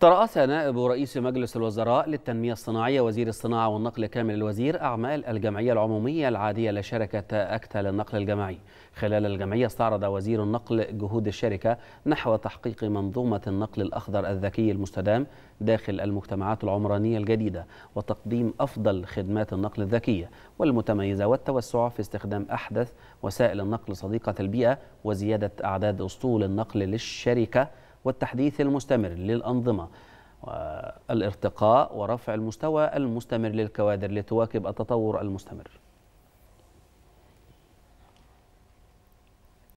ترأس نائب رئيس مجلس الوزراء للتنمية الصناعية وزير الصناعة والنقل كامل الوزير أعمال الجمعية العمومية العادية لشركة أكتا للنقل الجماعي خلال الجمعية استعرض وزير النقل جهود الشركة نحو تحقيق منظومة النقل الأخضر الذكي المستدام داخل المجتمعات العمرانية الجديدة وتقديم أفضل خدمات النقل الذكية والمتميزة والتوسع في استخدام أحدث وسائل النقل صديقة البيئة وزيادة أعداد أسطول النقل للشركة والتحديث المستمر للأنظمة والارتقاء ورفع المستوى المستمر للكوادر لتواكب التطور المستمر